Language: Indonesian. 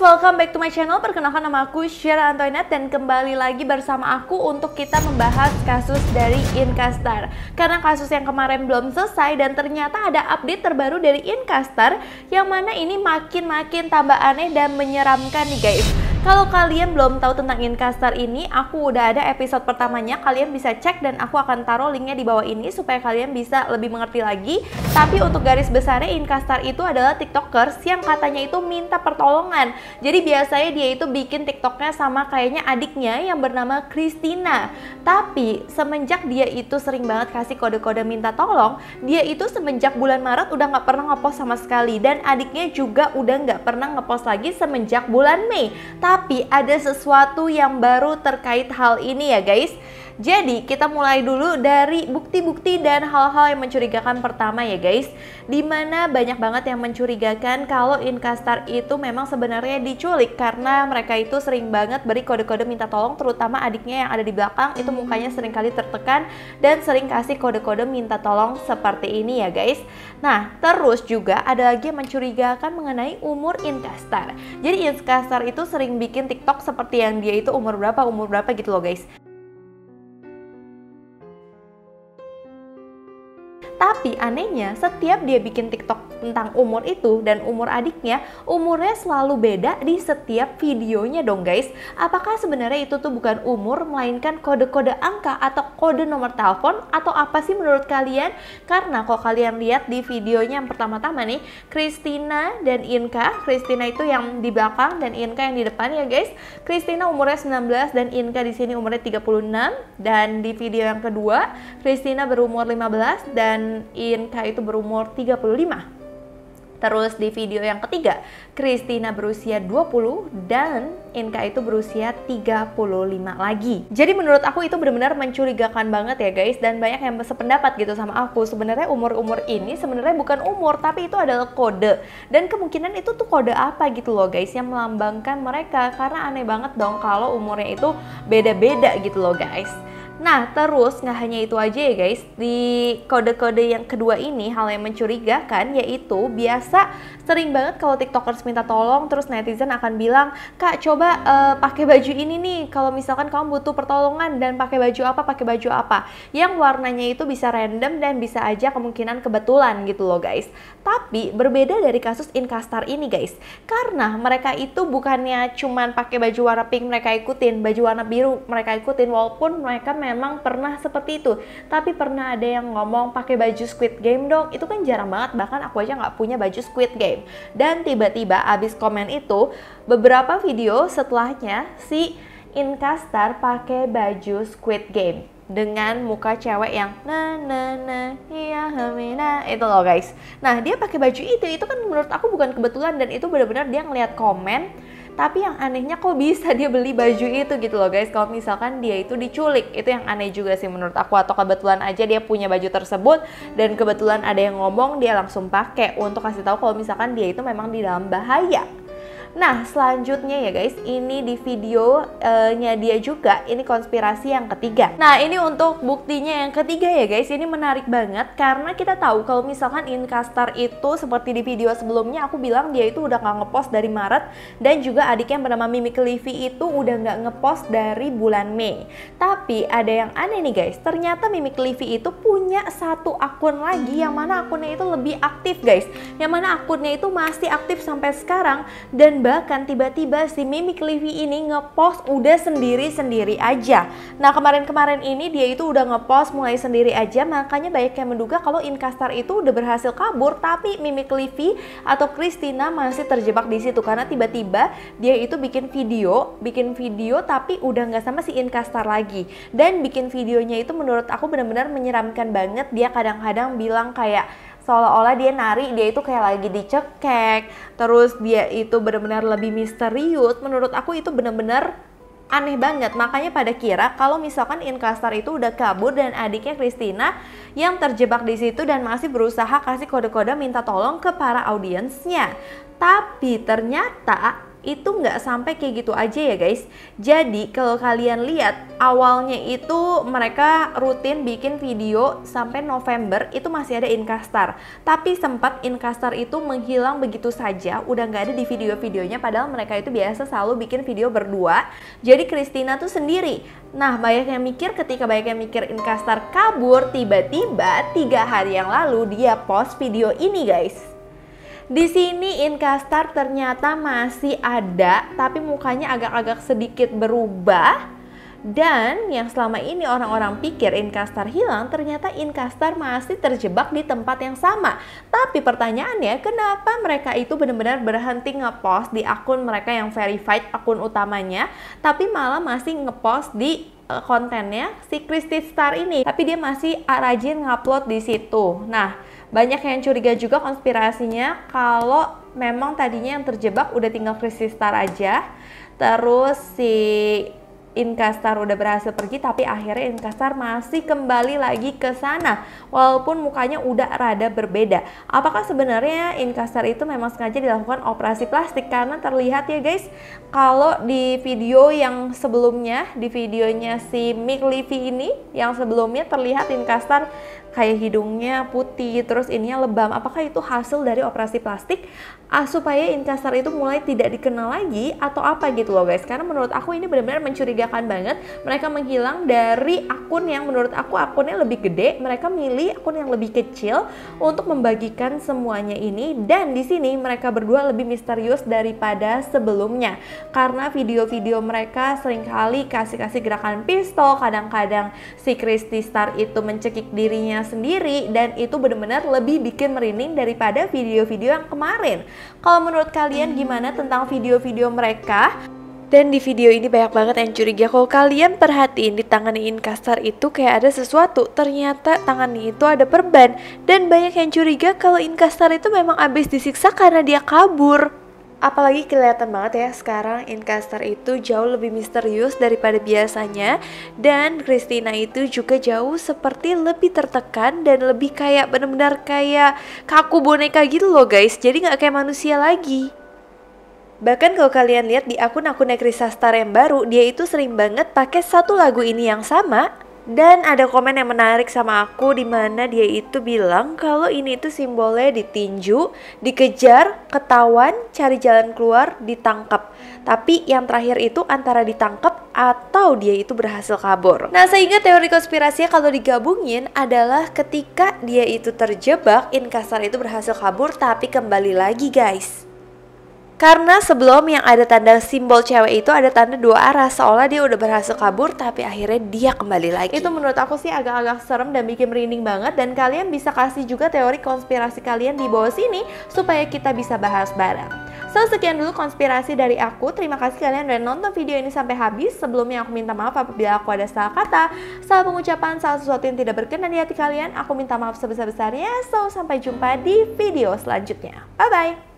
welcome back to my channel. Perkenalkan nama aku Syirah Antoinette dan kembali lagi bersama aku untuk kita membahas kasus dari Inkastar. Karena kasus yang kemarin belum selesai dan ternyata ada update terbaru dari Inkastar yang mana ini makin-makin tambah aneh dan menyeramkan nih guys. Kalau kalian belum tahu tentang Inkastar ini, aku udah ada episode pertamanya, kalian bisa cek dan aku akan taruh linknya di bawah ini supaya kalian bisa lebih mengerti lagi. Tapi untuk garis besarnya Inkastar itu adalah TikTokers yang katanya itu minta pertolongan. Jadi biasanya dia itu bikin TikToknya sama kayaknya adiknya yang bernama Christina. Tapi semenjak dia itu sering banget kasih kode-kode minta tolong, dia itu semenjak bulan Maret udah nggak pernah ngepost sama sekali dan adiknya juga udah nggak pernah ngepost lagi semenjak bulan Mei. Tapi ada sesuatu yang baru terkait hal ini ya guys. Jadi kita mulai dulu dari bukti-bukti dan hal-hal yang mencurigakan pertama ya guys Dimana banyak banget yang mencurigakan kalau Inkastar itu memang sebenarnya diculik Karena mereka itu sering banget beri kode-kode minta tolong terutama adiknya yang ada di belakang Itu mukanya hmm. sering kali tertekan dan sering kasih kode-kode minta tolong seperti ini ya guys Nah terus juga ada lagi yang mencurigakan mengenai umur Inkastar Jadi Inkastar itu sering bikin TikTok seperti yang dia itu umur berapa umur berapa gitu loh guys Tapi anehnya, setiap dia bikin TikTok tentang umur itu dan umur adiknya, umurnya selalu beda di setiap videonya dong guys. Apakah sebenarnya itu tuh bukan umur, melainkan kode-kode angka atau kode nomor telepon atau apa sih menurut kalian? Karena kalau kalian lihat di videonya yang pertama-tama nih, Christina dan Inka, Christina itu yang di belakang dan Inka yang di depan ya guys. Christina umurnya 19 dan Inka di sini umurnya 36 dan di video yang kedua Christina berumur 15 dan Inka itu berumur 35. Terus di video yang ketiga, Christina berusia 20 dan Inka itu berusia 35 lagi. Jadi menurut aku itu benar-benar mencurigakan banget ya guys dan banyak yang sependapat gitu sama aku. Sebenarnya umur-umur ini sebenarnya bukan umur tapi itu adalah kode. Dan kemungkinan itu tuh kode apa gitu loh guys yang melambangkan mereka karena aneh banget dong kalau umurnya itu beda-beda gitu loh guys. Nah, terus nggak hanya itu aja ya guys, di kode-kode yang kedua ini hal yang mencurigakan yaitu biasa sering banget kalau tiktokers minta tolong terus netizen akan bilang, "Kak, coba uh, pakai baju ini nih kalau misalkan kamu butuh pertolongan dan pakai baju apa, pakai baju apa." Yang warnanya itu bisa random dan bisa aja kemungkinan kebetulan gitu loh guys. Tapi berbeda dari kasus Inkastar ini guys, karena mereka itu bukannya cuman pakai baju warna pink mereka ikutin, baju warna biru mereka ikutin walaupun mereka memang pernah seperti itu. Tapi pernah ada yang ngomong pakai baju Squid Game dong. Itu kan jarang banget. Bahkan aku aja nggak punya baju Squid Game. Dan tiba-tiba abis komen itu, beberapa video setelahnya si Inkastar pakai baju Squid Game dengan muka cewek yang na na na iya hamina itu loh guys. Nah dia pakai baju itu itu kan menurut aku bukan kebetulan dan itu benar-benar dia ngeliat komen tapi yang anehnya kok bisa dia beli baju itu gitu loh guys kalau misalkan dia itu diculik itu yang aneh juga sih menurut aku atau kebetulan aja dia punya baju tersebut dan kebetulan ada yang ngomong dia langsung pakai untuk kasih tahu kalau misalkan dia itu memang di dalam bahaya Nah, selanjutnya ya guys, ini di videonya dia juga, ini konspirasi yang ketiga. Nah, ini untuk buktinya yang ketiga ya guys, ini menarik banget karena kita tahu kalau misalkan Inkastar itu seperti di video sebelumnya aku bilang dia itu udah gak ngepost dari Maret dan juga adiknya yang bernama Mimi Kelivi itu udah gak ngepost dari bulan Mei. Tapi ada yang aneh nih guys, ternyata Mimi Kelivi itu punya satu akun lagi yang mana akunnya itu lebih aktif guys, yang mana akunnya itu masih aktif sampai sekarang dan bahkan tiba-tiba si Mimi Livi ini ngepost udah sendiri-sendiri aja. Nah kemarin-kemarin ini dia itu udah ngepost mulai sendiri aja makanya banyak yang menduga kalau Inkastar itu udah berhasil kabur tapi Mimi Livi atau Christina masih terjebak di situ karena tiba-tiba dia itu bikin video, bikin video tapi udah nggak sama si Inkastar lagi dan bikin videonya itu menurut aku benar-benar menyeramkan banget dia kadang-kadang bilang kayak seolah-olah dia nari dia itu kayak lagi dicekek terus dia itu benar-benar lebih misterius menurut aku itu benar-benar aneh banget makanya pada kira kalau misalkan Inkastar itu udah kabur dan adiknya Christina yang terjebak di situ dan masih berusaha kasih kode-kode minta tolong ke para audiensnya tapi ternyata itu nggak sampai kayak gitu aja ya guys. Jadi kalau kalian lihat awalnya itu mereka rutin bikin video sampai November itu masih ada Inkastar. Tapi sempat Inkastar itu menghilang begitu saja, udah nggak ada di video-videonya padahal mereka itu biasa selalu bikin video berdua. Jadi Christina tuh sendiri. Nah banyak yang mikir ketika banyak yang mikir Inkastar kabur, tiba-tiba tiga hari yang lalu dia post video ini guys. Di sini Inkastar ternyata masih ada, tapi mukanya agak-agak sedikit berubah. Dan yang selama ini orang-orang pikir Inkastar hilang, ternyata Inkastar masih terjebak di tempat yang sama. Tapi pertanyaannya, kenapa mereka itu benar-benar berhenti ngepost di akun mereka yang verified akun utamanya, tapi malah masih ngepost di Eh, kontennya si Kristi Star ini, tapi dia masih rajin ngupload di situ. Nah, banyak yang curiga juga konspirasinya kalau memang tadinya yang terjebak udah tinggal Kristi Star aja, terus si Inkastar udah berhasil pergi tapi akhirnya Inkastar masih kembali lagi ke sana walaupun mukanya udah rada berbeda. Apakah sebenarnya Inkastar itu memang sengaja dilakukan operasi plastik karena terlihat ya guys kalau di video yang sebelumnya di videonya si Mick Livi ini yang sebelumnya terlihat Inkastar kayak hidungnya putih, terus ininya lebam. Apakah itu hasil dari operasi plastik ah, supaya investor itu mulai tidak dikenal lagi atau apa gitu loh guys? Karena menurut aku ini benar-benar mencurigakan banget. Mereka menghilang dari akun yang menurut aku akunnya lebih gede, mereka milih akun yang lebih kecil untuk membagikan semuanya ini dan di sini mereka berdua lebih misterius daripada sebelumnya. Karena video-video mereka seringkali kasih-kasih gerakan pistol, kadang-kadang si Christy Star itu mencekik dirinya sendiri dan itu benar-benar lebih bikin merinding daripada video-video yang kemarin. Kalau menurut kalian hmm. gimana tentang video-video mereka? Dan di video ini banyak banget yang curiga kalau kalian perhatiin di tangan Iin Kasar itu kayak ada sesuatu. Ternyata tangan ini itu ada perban dan banyak yang curiga kalau Iin Kasar itu memang abis disiksa karena dia kabur. Apalagi kelihatan banget ya sekarang Incaster itu jauh lebih misterius daripada biasanya dan Christina itu juga jauh seperti lebih tertekan dan lebih kayak benar-benar kayak kaku boneka gitu loh guys. Jadi gak kayak manusia lagi. Bahkan kalau kalian lihat di akun-akunnya Krisa Star yang baru, dia itu sering banget pakai satu lagu ini yang sama dan ada komen yang menarik sama aku di mana dia itu bilang kalau ini itu simbolnya ditinju, dikejar, ketahuan, cari jalan keluar, ditangkap. Tapi yang terakhir itu antara ditangkap atau dia itu berhasil kabur. Nah, sehingga teori konspirasinya kalau digabungin adalah ketika dia itu terjebak, inkasar itu berhasil kabur tapi kembali lagi guys. Karena sebelum yang ada tanda simbol cewek itu ada tanda dua arah seolah dia udah berhasil kabur tapi akhirnya dia kembali lagi. Itu menurut aku sih agak-agak serem dan bikin merinding banget dan kalian bisa kasih juga teori konspirasi kalian di bawah sini supaya kita bisa bahas bareng. So, sekian dulu konspirasi dari aku. Terima kasih kalian udah nonton video ini sampai habis. Sebelumnya aku minta maaf apabila aku ada salah kata, salah pengucapan, salah sesuatu yang tidak berkenan di hati kalian. Aku minta maaf sebesar-besarnya. So, sampai jumpa di video selanjutnya. Bye-bye!